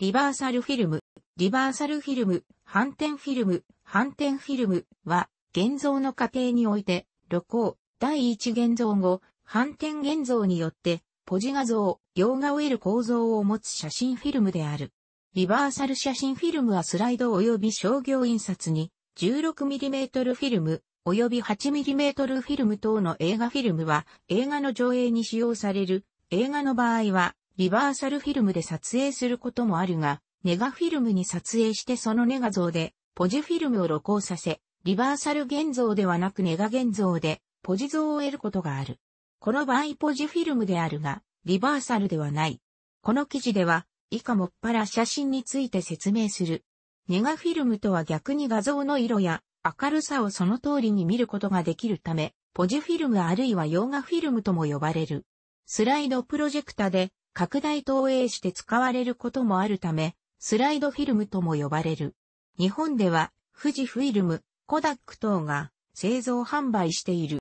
リバーサルフィルム、リバーサルフィルム、反転フィルム、反転フィルムは、現像の過程において、露光、第一現像後、反転現像によって、ポジ画像、洋画を得る構造を持つ写真フィルムである。リバーサル写真フィルムはスライド及び商業印刷に、16mm フィルム、及び 8mm フィルム等の映画フィルムは、映画の上映に使用される、映画の場合は、リバーサルフィルムで撮影することもあるが、ネガフィルムに撮影してそのネガ像で、ポジフィルムを露光させ、リバーサル現像ではなくネガ現像で、ポジ像を得ることがある。この場合ポジフィルムであるが、リバーサルではない。この記事では、以下もっぱら写真について説明する。ネガフィルムとは逆に画像の色や明るさをその通りに見ることができるため、ポジフィルムあるいは洋画フィルムとも呼ばれる。スライドプロジェクタで拡大投影して使われることもあるため、スライドフィルムとも呼ばれる。日本では、富士フィルム、コダック等が製造販売している。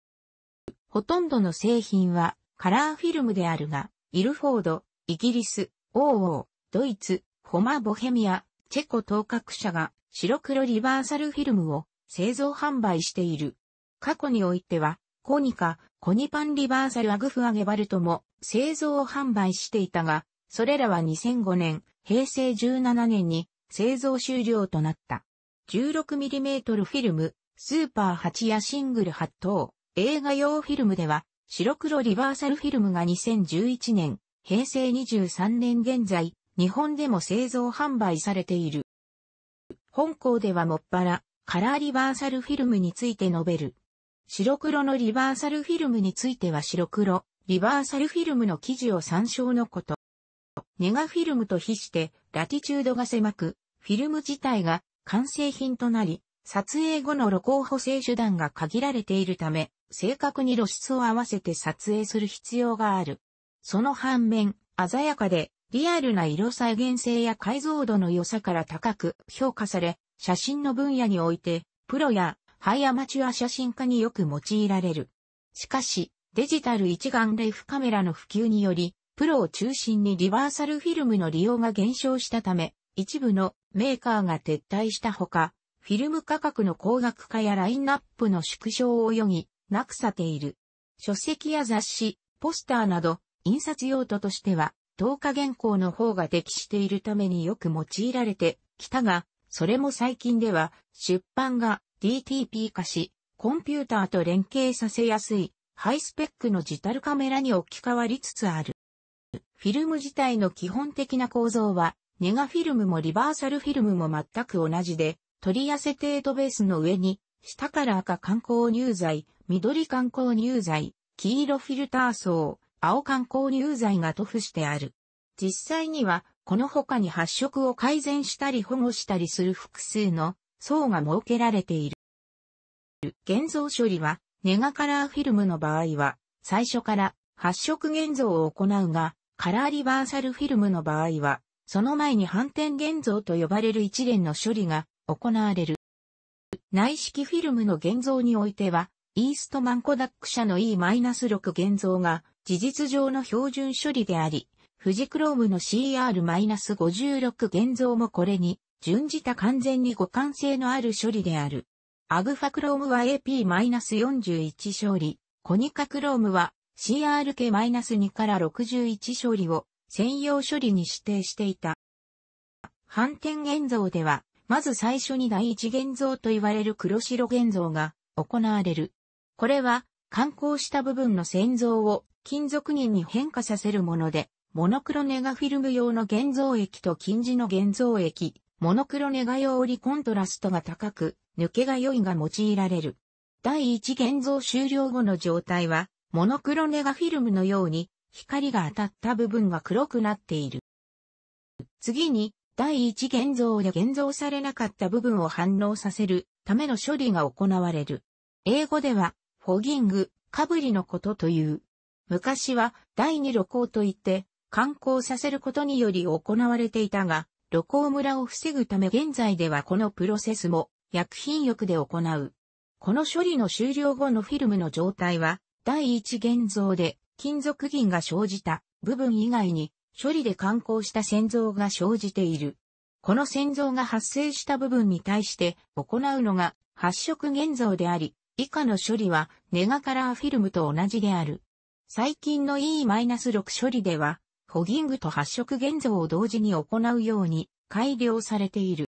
ほとんどの製品はカラーフィルムであるが、イルフォード、イギリス、オー、ドイツ、ホマ・ボヘミア、チェコ当各社が白黒リバーサルフィルムを製造販売している。過去においては、コニカ、コニパンリバーサルアグフアゲバルトも製造販売していたが、それらは2005年、平成17年に製造終了となった。16mm フィルム、スーパー8やシングル8等、映画用フィルムでは、白黒リバーサルフィルムが2011年、平成23年現在、日本でも製造販売されている。本校ではもっぱら、カラーリバーサルフィルムについて述べる白黒のリバーサルフィルムについては白黒、リバーサルフィルムの記事を参照のこと。ネガフィルムと比してラティチュードが狭く、フィルム自体が完成品となり、撮影後の露光補正手段が限られているため、正確に露出を合わせて撮影する必要がある。その反面、鮮やかでリアルな色再現性や解像度の良さから高く評価され、写真の分野において、プロやハイアマチュア写真家によく用いられる。しかし、デジタル一眼レフカメラの普及により、プロを中心にリバーサルフィルムの利用が減少したため、一部のメーカーが撤退したほか、フィルム価格の高額化やラインナップの縮小を泳ぎ、なくさている。書籍や雑誌、ポスターなど、印刷用途としては、投下原稿の方が適しているためによく用いられてきたが、それも最近では出版が DTP 化し、コンピューターと連携させやすい、ハイスペックのジタルカメラに置き換わりつつある。フィルム自体の基本的な構造は、ネガフィルムもリバーサルフィルムも全く同じで、取り寄せ程度ベースの上に、下から赤観光入剤、緑観光入剤、黄色フィルター層、青観光入剤が塗布してある。実際には、この他に発色を改善したり保護したりする複数の層が設けられている。現像処理は、ネガカラーフィルムの場合は、最初から発色現像を行うが、カラーリバーサルフィルムの場合は、その前に反転現像と呼ばれる一連の処理が行われる。内式フィルムの現像においては、イーストマンコダック社の E-6 現像が事実上の標準処理であり、富士クロームの CR-56 現像もこれに準じた完全に互換性のある処理である。アグファクロームは AP-41 勝利、コニカクロームは CRK-2 から61勝利を専用処理に指定していた。反転現像では、まず最初に第一現像と言われる黒白現像が行われる。これは、観光した部分の線像を金属銀に変化させるもので、モノクロネガフィルム用の現像液と金字の現像液、モノクロネガ用よりコントラストが高く、抜けが良いが用いられる。第一現像終了後の状態は、モノクロネガフィルムのように、光が当たった部分が黒くなっている。次に、第一現像で現像されなかった部分を反応させるための処理が行われる。英語では、フォギング、かぶりのことという。昔は第二露光といって、観光させることにより行われていたが、露光村を防ぐため現在ではこのプロセスも薬品浴で行う。この処理の終了後のフィルムの状態は第一現像で金属銀が生じた部分以外に処理で観光した洗像が生じている。この洗像が発生した部分に対して行うのが発色現像であり、以下の処理はネガカラーフィルムと同じである。最近の E-6 処理ではホギングと発色現像を同時に行うように改良されている。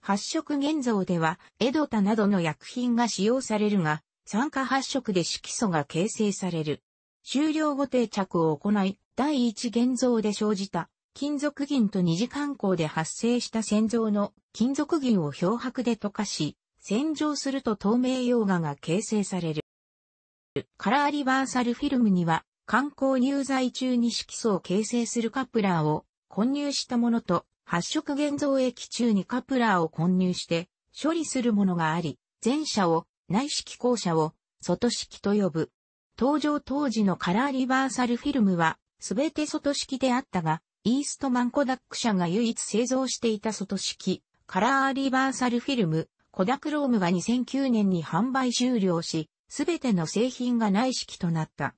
発色現像では、エドタなどの薬品が使用されるが、酸化発色で色素が形成される。終了後定着を行い、第一現像で生じた金属銀と二次観光で発生した洗浄の金属銀を漂白で溶かし、洗浄すると透明溶岩が形成される。カラーリバーサルフィルムには観光入在中に色素を形成するカプラーを混入したものと、発色現像液中にカプラーを混入して処理するものがあり、前者を内色後者を外式と呼ぶ。登場当時のカラーリバーサルフィルムは全て外式であったが、イーストマンコダック社が唯一製造していた外式、カラーリバーサルフィルム、コダクロームが2009年に販売終了し、すべての製品が内式となった。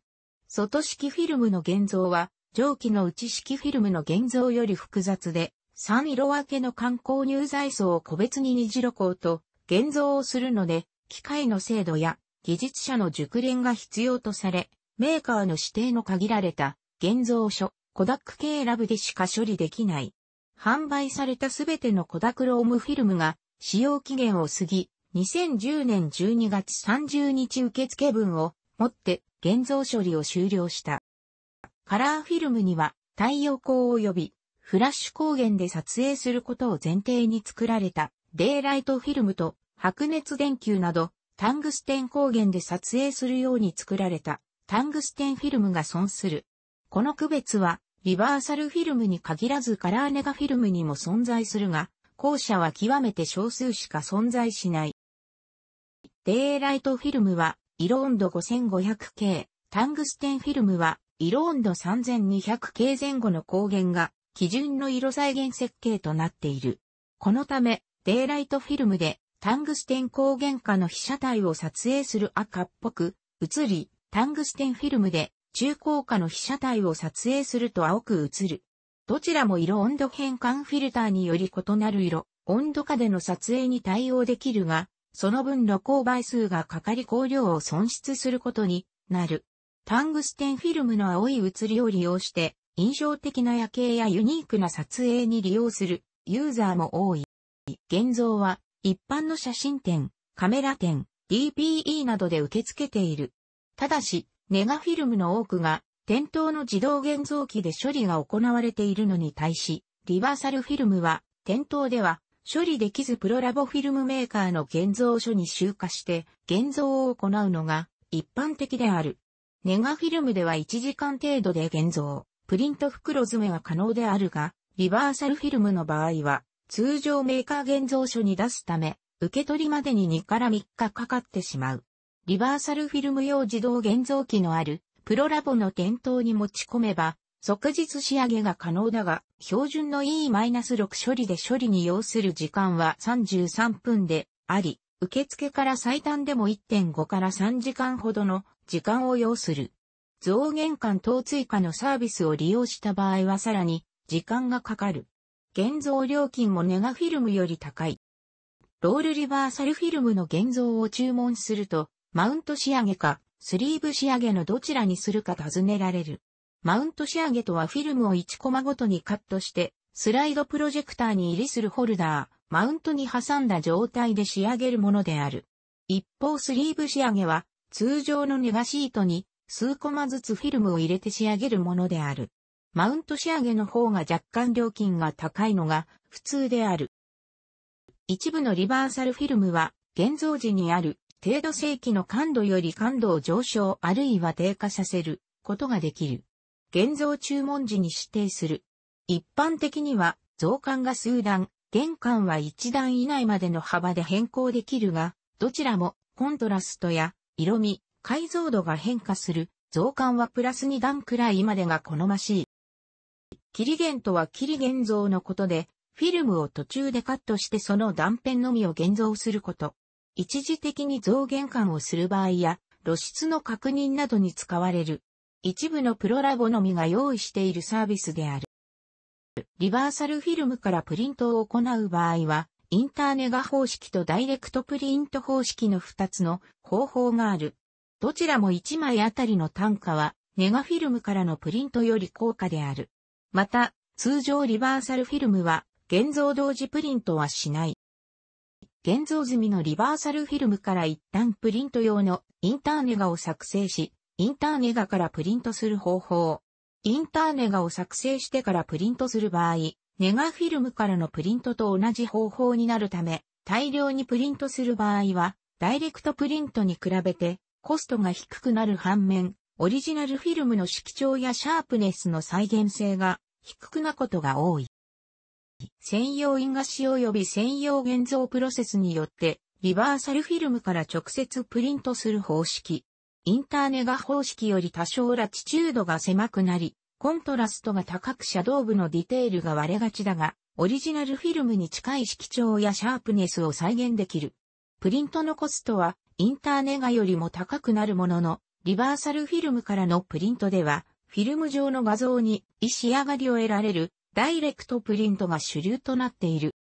外式フィルムの現像は、蒸気の内式フィルムの現像より複雑で、3色分けの観光入材層を個別に二次露光と現像をするので、機械の精度や技術者の熟練が必要とされ、メーカーの指定の限られた現像書、コダック系ラブでしか処理できない。販売されたすべてのコダクロームフィルムが使用期限を過ぎ、2010年12月30日受付分をもって現像処理を終了した。カラーフィルムには太陽光及びフラッシュ光源で撮影することを前提に作られたデイライトフィルムと白熱電球などタングステン光源で撮影するように作られたタングステンフィルムが損する。この区別はリバーサルフィルムに限らずカラーネガフィルムにも存在するが、後者は極めて少数しか存在しない。デイライトフィルムは色温度 5500K、タングステンフィルムは、色温度 3200K 前後の光源が、基準の色再現設計となっている。このため、デイライトフィルムで、タングステン光源下の被写体を撮影する赤っぽく、映り、タングステンフィルムで、中高下の被写体を撮影すると青く映る。どちらも色温度変換フィルターにより異なる色、温度下での撮影に対応できるが、その分の勾倍数がかかり光量を損失することになる。タングステンフィルムの青い写りを利用して、印象的な夜景やユニークな撮影に利用するユーザーも多い。現像は一般の写真展、カメラ展、DPE などで受け付けている。ただし、ネガフィルムの多くが店頭の自動現像機で処理が行われているのに対し、リバーサルフィルムは店頭では処理できずプロラボフィルムメーカーの現像所に集荷して現像を行うのが一般的である。ネガフィルムでは1時間程度で現像、プリント袋詰めは可能であるが、リバーサルフィルムの場合は通常メーカー現像所に出すため、受け取りまでに2から3日かかってしまう。リバーサルフィルム用自動現像機のあるプロラボの店頭に持ち込めば、即日仕上げが可能だが、標準の E-6 処理で処理に要する時間は33分であり、受付から最短でも1.5から3時間ほどの時間を要する。増減間等追加のサービスを利用した場合はさらに時間がかかる。現像料金もネガフィルムより高い。ロールリバーサルフィルムの現像を注文すると、マウント仕上げか、スリーブ仕上げのどちらにするか尋ねられる。マウント仕上げとはフィルムを1コマごとにカットして、スライドプロジェクターに入りするホルダー、マウントに挟んだ状態で仕上げるものである。一方スリーブ仕上げは、通常のネガシートに数コマずつフィルムを入れて仕上げるものである。マウント仕上げの方が若干料金が高いのが普通である。一部のリバーサルフィルムは、現像時にある程度正規の感度より感度を上昇あるいは低下させることができる。現像注文時に指定する。一般的には、増刊が数段、玄関は一段以内までの幅で変更できるが、どちらもコントラストや色味、解像度が変化する増刊はプラス2段くらいまでが好ましい。キリゲンとはキリ現像のことで、フィルムを途中でカットしてその断片のみを現像すること。一時的に増減感をする場合や、露出の確認などに使われる。一部のプロラボのみが用意しているサービスである。リバーサルフィルムからプリントを行う場合は、インターネガ方式とダイレクトプリント方式の2つの方法がある。どちらも1枚あたりの単価は、ネガフィルムからのプリントより高価である。また、通常リバーサルフィルムは、現像同時プリントはしない。現像済みのリバーサルフィルムから一旦プリント用のインターネガを作成し、インターネガからプリントする方法。インターネガを作成してからプリントする場合、ネガフィルムからのプリントと同じ方法になるため、大量にプリントする場合は、ダイレクトプリントに比べてコストが低くなる反面、オリジナルフィルムの色調やシャープネスの再現性が低くなことが多い。専用因果紙及び専用現像プロセスによって、リバーサルフィルムから直接プリントする方式、インターネガ方式より多少ラチチュードが狭くなり、コントラストが高くシャドウ部のディテールが割れがちだが、オリジナルフィルムに近い色調やシャープネスを再現できる。プリントのコストは、インターネガよりも高くなるものの、リバーサルフィルムからのプリントでは、フィルム上の画像に、い仕上がりを得られる、ダイレクトプリントが主流となっている。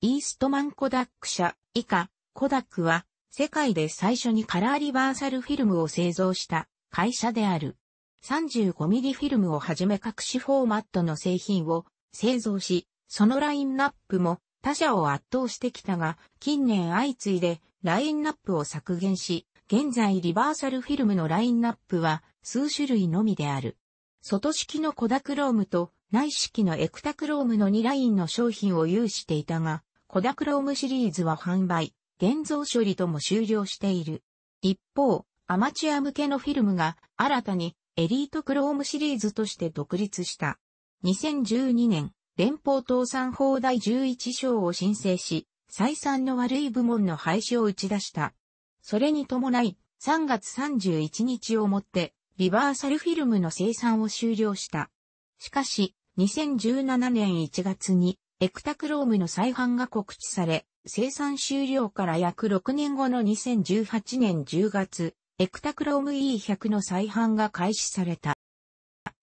イーストマンコダック社以下、コダックは世界で最初にカラーリバーサルフィルムを製造した会社である。35 m m フィルムをはじめ各種フォーマットの製品を製造し、そのラインナップも他社を圧倒してきたが、近年相次いでラインナップを削減し、現在リバーサルフィルムのラインナップは数種類のみである。外式のコダクロームと内式のエクタクロームの2ラインの商品を有していたが、コダクロームシリーズは販売、現像処理とも終了している。一方、アマチュア向けのフィルムが新たにエリートクロームシリーズとして独立した。2012年、連邦倒産法第11章を申請し、採算の悪い部門の廃止を打ち出した。それに伴い、3月31日をもって、リバーサルフィルムの生産を終了した。しかし、2017年1月に、エクタクロームの再販が告知され、生産終了から約6年後の2018年10月、エクタクローム E100 の再販が開始された。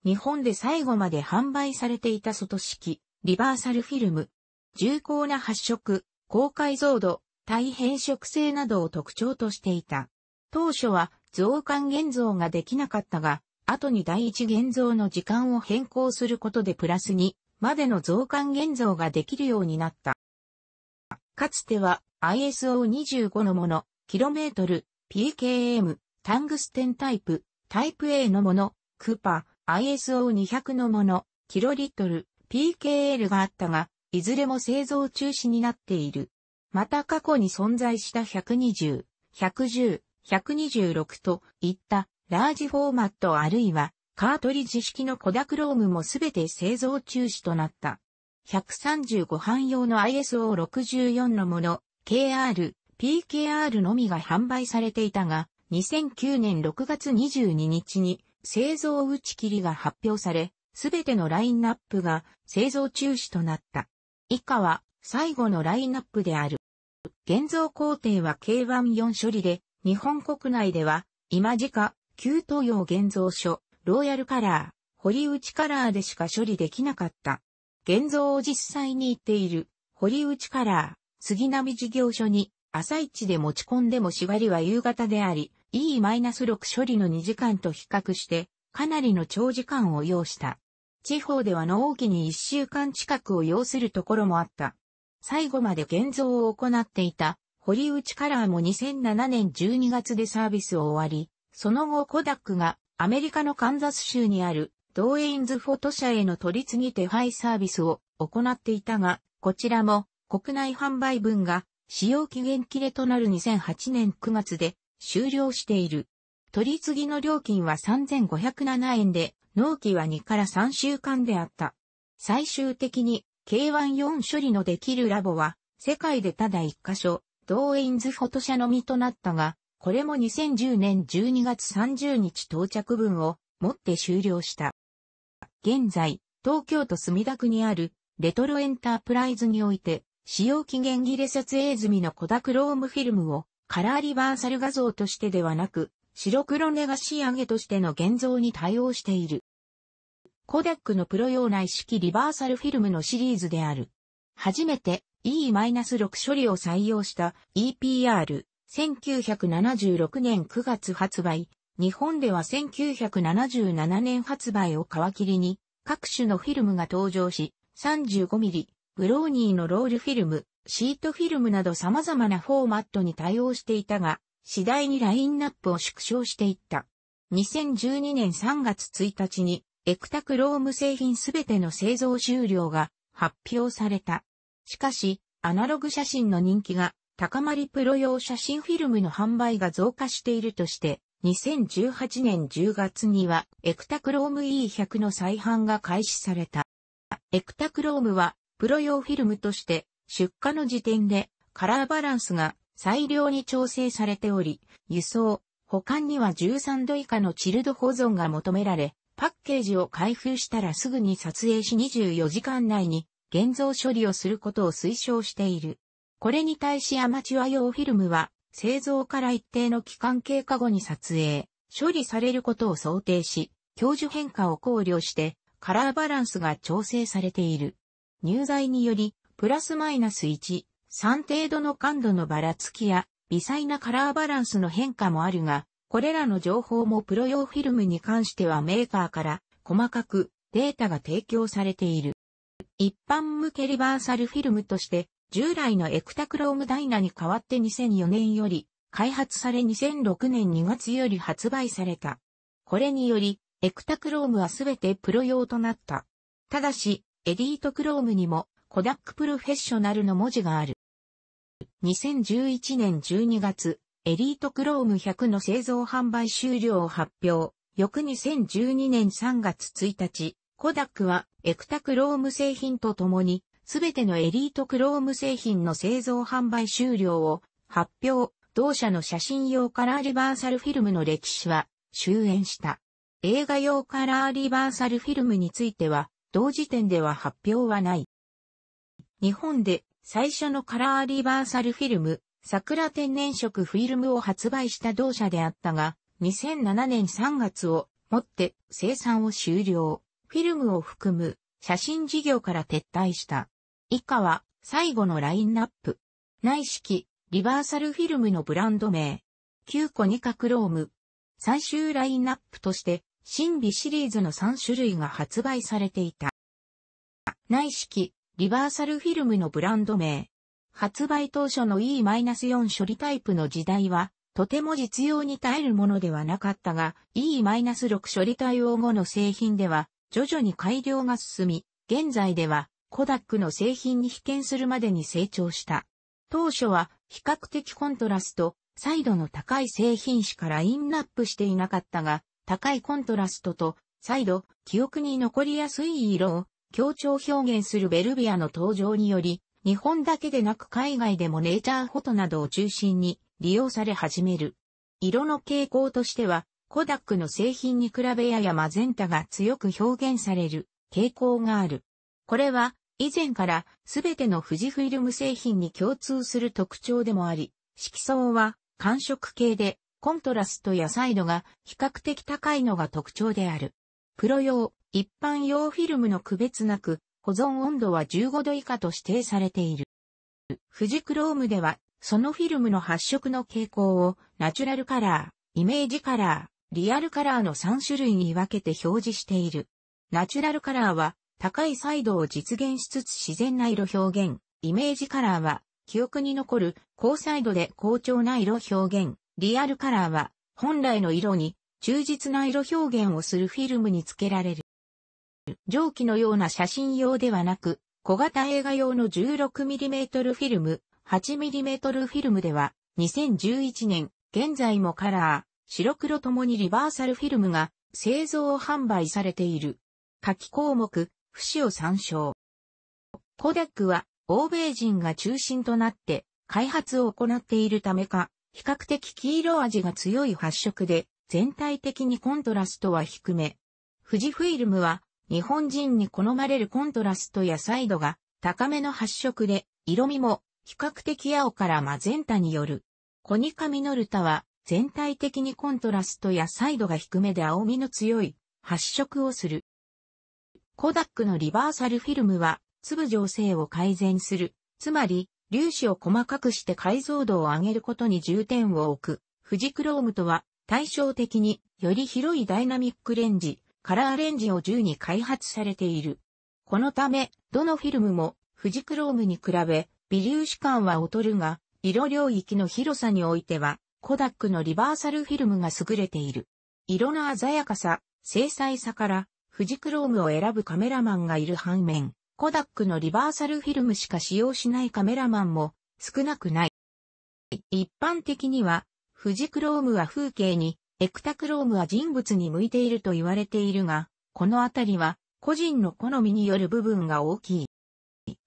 日本で最後まで販売されていた外式、リバーサルフィルム。重厚な発色、高解像度、大変色性などを特徴としていた。当初は増刊現像ができなかったが、後に第一現像の時間を変更することでプラスにまでの増刊現像ができるようになった。かつては ISO25 のもの、km、PKM、タングステンタイプ、タイプ A のもの、クーパー、ISO200 のもの、キロリットル、PKL があったが、いずれも製造中止になっている。また過去に存在した120、110、126といったラージフォーマットあるいはカートリッジ式のコダクロームもすべて製造中止となった。135班用の ISO64 のもの、KR、PKR のみが販売されていたが、2009年6月22日に製造打ち切りが発表され、すべてのラインナップが製造中止となった。以下は最後のラインナップである。現像工程は K14 処理で、日本国内では、今時価、旧東洋現像所、ローヤルカラー、堀内カラーでしか処理できなかった。現像を実際に行っている、堀内カラー、杉並事業所に、朝一で持ち込んでも縛りは夕方であり、E-6 処理の2時間と比較して、かなりの長時間を要した。地方では納期に1週間近くを要するところもあった。最後まで現像を行っていた、堀内カラーも2007年12月でサービスを終わり、その後コダックがアメリカのカンザス州にあるドーエインズフォト社への取り次ぎ手配サービスを行っていたが、こちらも国内販売分が使用期限切れとなる2008年9月で終了している。取り次ぎの料金は3507円で、納期は2から3週間であった。最終的に K14 処理のできるラボは世界でただ1箇所、ドーエインズフォト社のみとなったが、これも2010年12月30日到着分を持って終了した。現在、東京都墨田区にある、レトロエンタープライズにおいて、使用期限切れ撮影済みのコダクロームフィルムを、カラーリバーサル画像としてではなく、白黒ネガ仕上げとしての現像に対応している。コダックのプロ用内式リバーサルフィルムのシリーズである。初めて E-6 処理を採用した EPR1976 年9月発売日本では1977年発売を皮切りに、各種のフィルムが登場し、35mm、ブローニーのロールフィルム、シートフィルムなど様々なフォーマットに対応していたが、次第にラインナップを縮小していった。2012年3月1日に、エクタクローム製品すべての製造終了が発表された。しかし、アナログ写真の人気が高まりプロ用写真フィルムの販売が増加しているとして、2018年10月にはエクタクローム E100 の再販が開始された。エクタクロームはプロ用フィルムとして出荷の時点でカラーバランスが最良に調整されており、輸送、保管には13度以下のチルド保存が求められ、パッケージを開封したらすぐに撮影し24時間内に現像処理をすることを推奨している。これに対しアマチュア用フィルムは製造から一定の期間経過後に撮影、処理されることを想定し、教授変化を考慮して、カラーバランスが調整されている。入材により、プラスマイナス1、3程度の感度のばらつきや、微細なカラーバランスの変化もあるが、これらの情報もプロ用フィルムに関してはメーカーから細かくデータが提供されている。一般向けリバーサルフィルムとして従来のエクタクロームダイナに代わって2004年より開発され2006年2月より発売された。これにより、エクタクロームはすべてプロ用となった。ただし、エリートクロームにも、コダックプロフェッショナルの文字がある。2011年12月、エリートクローム100の製造販売終了を発表。翌2012年3月1日、コダックはエクタクローム製品とともにすべてのエリートクローム製品の製造販売終了を発表。同社の写真用カラーリバーサルフィルムの歴史は終焉した。映画用カラーリバーサルフィルムについては、同時点では発表はない。日本で最初のカラーリバーサルフィルム、桜天然色フィルムを発売した同社であったが、2007年3月をもって生産を終了。フィルムを含む写真事業から撤退した。以下は最後のラインナップ。内式、リバーサルフィルムのブランド名。9個2カクローム。最終ラインナップとして、新美シリーズの3種類が発売されていた。内式、リバーサルフィルムのブランド名。発売当初の E-4 処理タイプの時代は、とても実用に耐えるものではなかったが、E-6 処理対応後の製品では、徐々に改良が進み、現在ではコダックの製品に被験するまでに成長した。当初は比較的コントラスト、サイドの高い製品しからインナップしていなかったが、高いコントラストと再度記憶に残りやすい色を強調表現するベルビアの登場により、日本だけでなく海外でもネイチャーフォトなどを中心に利用され始める。色の傾向としては、コダックの製品に比べややマゼンタが強く表現される傾向がある。これは以前からすべての富士フィルム製品に共通する特徴でもあり、色相は寒色系でコントラストやサイドが比較的高いのが特徴である。プロ用、一般用フィルムの区別なく保存温度は15度以下と指定されている。富士クロームではそのフィルムの発色の傾向をナチュラルカラー、イメージカラー、リアルカラーの3種類に分けて表示している。ナチュラルカラーは高い彩度を実現しつつ自然な色表現、イメージカラーは、記憶に残る高彩度で好調な色表現、リアルカラーは、本来の色に忠実な色表現をするフィルムに付けられる。蒸気のような写真用ではなく、小型映画用の 16mm フィルム、8mm フィルムでは、2011年、現在もカラー、白黒ともにリバーサルフィルムが製造を販売されている。夏季項目、不死を参照。コデックは、欧米人が中心となって、開発を行っているためか、比較的黄色味が強い発色で、全体的にコントラストは低め。富士フィルムは、日本人に好まれるコントラストや彩度が高めの発色で、色味も比較的青からマゼンタによる。コニカミノルタは全体的にコントラストや彩度が低めで青みの強い発色をする。コダックのリバーサルフィルムは、粒状性を改善する、つまり、粒子を細かくして解像度を上げることに重点を置く、富士クロームとは、対照的により広いダイナミックレンジ、カラーレンジを1に開発されている。このため、どのフィルムも富士クロームに比べ、微粒子感は劣るが、色領域の広さにおいては、コダックのリバーサルフィルムが優れている。色の鮮やかさ、精細さから、富士クロームを選ぶカメラマンがいる反面、コダックのリバーサルフィルムしか使用しないカメラマンも少なくない。一般的には、富士クロームは風景に、エクタクロームは人物に向いていると言われているが、このあたりは個人の好みによる部分が大きい。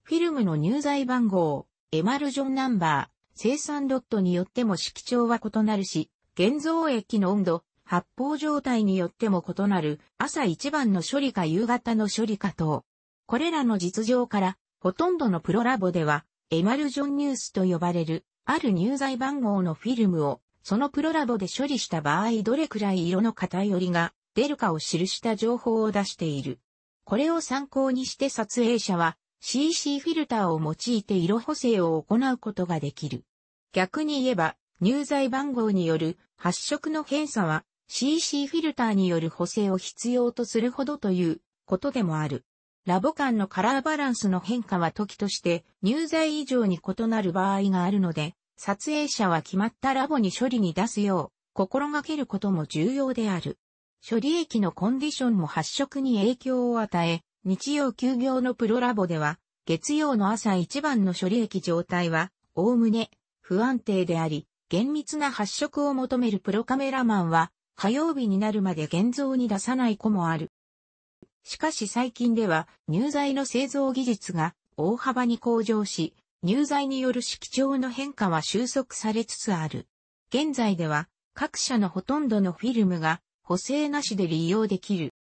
フィルムの入材番号、エマルジョンナンバー、生産ロットによっても色調は異なるし、現像液の温度、発泡状態によっても異なる朝一番の処理か夕方の処理か等。これらの実情から、ほとんどのプロラボでは、エマルジョンニュースと呼ばれる、ある入剤番号のフィルムを、そのプロラボで処理した場合どれくらい色の偏りが出るかを記した情報を出している。これを参考にして撮影者は CC フィルターを用いて色補正を行うことができる。逆に言えば、入剤番号による発色の偏差は CC フィルターによる補正を必要とするほどということでもある。ラボ間のカラーバランスの変化は時として入材以上に異なる場合があるので、撮影者は決まったラボに処理に出すよう心がけることも重要である。処理液のコンディションも発色に影響を与え、日曜休業のプロラボでは、月曜の朝一番の処理液状態は、おおむね不安定であり、厳密な発色を求めるプロカメラマンは、火曜日になるまで現像に出さない子もある。しかし最近では乳剤の製造技術が大幅に向上し、乳剤による色調の変化は収束されつつある。現在では各社のほとんどのフィルムが補正なしで利用できる。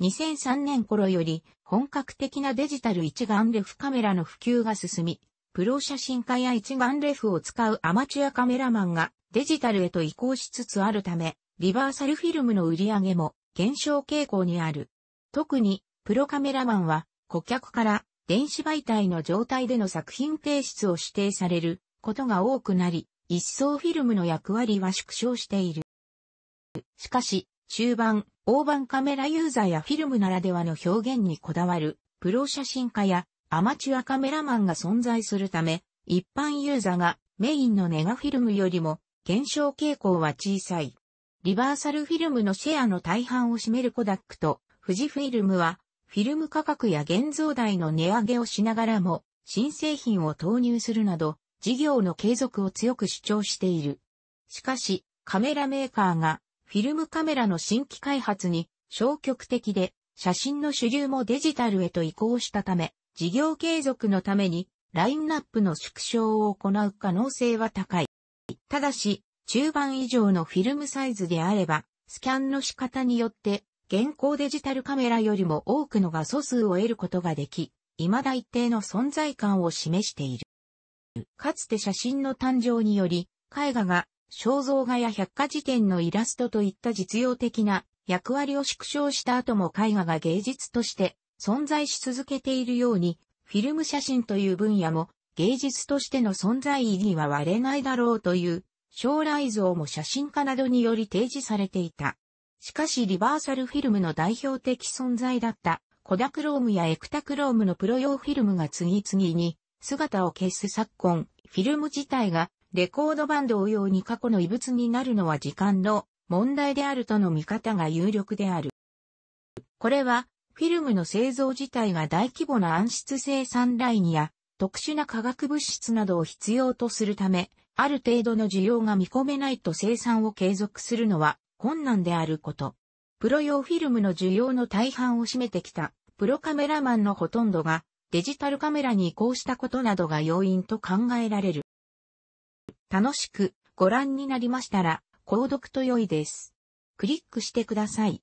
2003年頃より本格的なデジタル一眼レフカメラの普及が進み、プロ写真家や一眼レフを使うアマチュアカメラマンがデジタルへと移行しつつあるため、リバーサルフィルムの売り上げも減少傾向にある。特に、プロカメラマンは、顧客から電子媒体の状態での作品提出を指定されることが多くなり、一層フィルムの役割は縮小している。しかし、中盤、大盤カメラユーザーやフィルムならではの表現にこだわる、プロ写真家やアマチュアカメラマンが存在するため、一般ユーザーがメインのネガフィルムよりも減少傾向は小さい。リバーサルフィルムのシェアの大半を占めるコダックと、富士フィルムは、フィルム価格や現像代の値上げをしながらも、新製品を投入するなど、事業の継続を強く主張している。しかし、カメラメーカーが、フィルムカメラの新規開発に消極的で、写真の主流もデジタルへと移行したため、事業継続のために、ラインナップの縮小を行う可能性は高い。ただし、中盤以上のフィルムサイズであれば、スキャンの仕方によって、現行デジタルカメラよりも多くの画素数を得ることができ、未だ一定の存在感を示している。かつて写真の誕生により、絵画が肖像画や百科事典のイラストといった実用的な役割を縮小した後も絵画が芸術として存在し続けているように、フィルム写真という分野も芸術としての存在意義は割れないだろうという将来像も写真家などにより提示されていた。しかしリバーサルフィルムの代表的存在だったコダクロームやエクタクロームのプロ用フィルムが次々に姿を消す昨今、フィルム自体がレコードバンド用に過去の遺物になるのは時間の問題であるとの見方が有力である。これはフィルムの製造自体が大規模な暗室生産ラインや特殊な化学物質などを必要とするため、ある程度の需要が見込めないと生産を継続するのは困難であること。プロ用フィルムの需要の大半を占めてきた、プロカメラマンのほとんどがデジタルカメラに移行したことなどが要因と考えられる。楽しくご覧になりましたら、購読と良いです。クリックしてください。